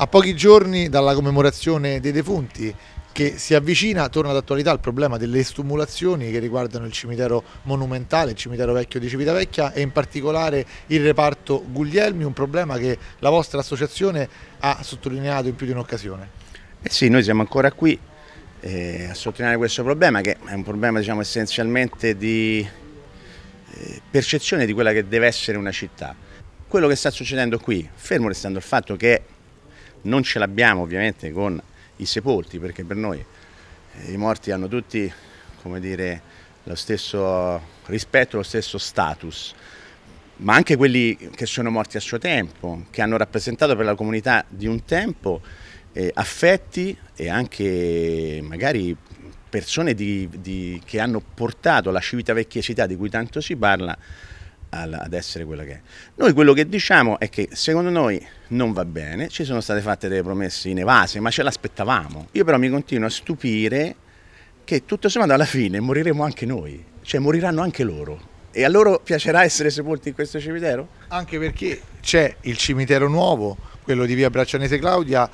A pochi giorni dalla commemorazione dei defunti che si avvicina, torna d'attualità il problema delle stumulazioni che riguardano il cimitero monumentale, il cimitero vecchio di Civitavecchia e in particolare il reparto Guglielmi, un problema che la vostra associazione ha sottolineato in più di un'occasione. Eh sì, noi siamo ancora qui eh, a sottolineare questo problema che è un problema diciamo, essenzialmente di eh, percezione di quella che deve essere una città. Quello che sta succedendo qui, fermo restando il fatto che non ce l'abbiamo ovviamente con i sepolti perché per noi eh, i morti hanno tutti dire, lo stesso rispetto, lo stesso status, ma anche quelli che sono morti a suo tempo, che hanno rappresentato per la comunità di un tempo eh, affetti e anche magari persone di, di, che hanno portato la civita città di cui tanto si parla ad essere quella che è. Noi quello che diciamo è che secondo noi non va bene, ci sono state fatte delle promesse in evase, ma ce l'aspettavamo. Io però mi continuo a stupire che tutto sommato alla fine moriremo anche noi, cioè moriranno anche loro. E a loro piacerà essere sepolti in questo cimitero? Anche perché c'è il cimitero nuovo, quello di via Braccianese Claudia,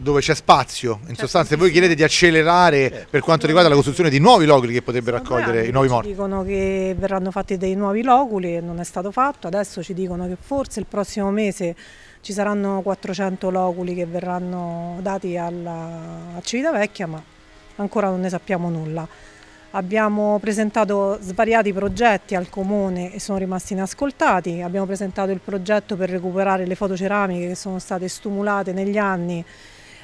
dove c'è spazio. In certo, sostanza, voi chiedete di accelerare certo. per quanto riguarda la costruzione di nuovi loculi che potrebbero raccogliere i nuovi morti. Ci dicono che verranno fatti dei nuovi loculi e non è stato fatto. Adesso ci dicono che forse il prossimo mese ci saranno 400 loculi che verranno dati alla, a Civitavecchia, ma ancora non ne sappiamo nulla. Abbiamo presentato svariati progetti al comune e sono rimasti inascoltati. Abbiamo presentato il progetto per recuperare le fotoceramiche che sono state stumulate negli anni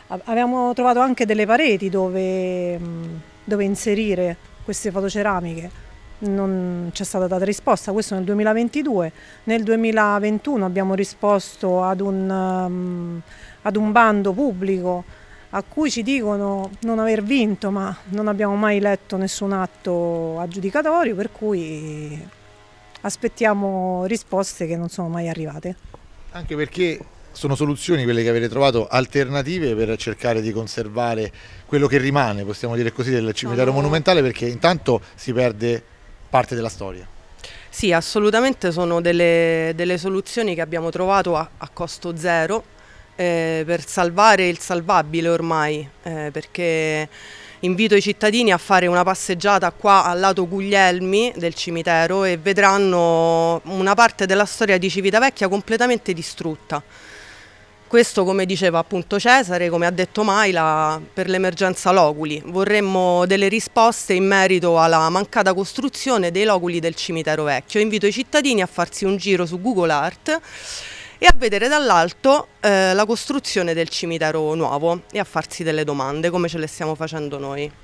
Abbiamo trovato anche delle pareti dove, mm, dove inserire queste fotoceramiche non c'è stata data risposta, questo nel 2022. Nel 2021 abbiamo risposto ad un, mm, ad un, bando pubblico a cui ci dicono non aver vinto, ma non abbiamo mai letto nessun atto aggiudicatorio, per cui aspettiamo risposte che non sono mai arrivate. Anche perché sono soluzioni quelle che avete trovato alternative per cercare di conservare quello che rimane, possiamo dire così, del cimitero no. monumentale perché intanto si perde parte della storia. Sì, assolutamente sono delle, delle soluzioni che abbiamo trovato a, a costo zero eh, per salvare il salvabile ormai, eh, perché invito i cittadini a fare una passeggiata qua al lato Guglielmi del cimitero e vedranno una parte della storia di Civitavecchia completamente distrutta. Questo come diceva appunto Cesare, come ha detto Maila, per l'emergenza loculi. Vorremmo delle risposte in merito alla mancata costruzione dei loculi del cimitero vecchio. Invito i cittadini a farsi un giro su Google Art e a vedere dall'alto eh, la costruzione del cimitero nuovo e a farsi delle domande come ce le stiamo facendo noi.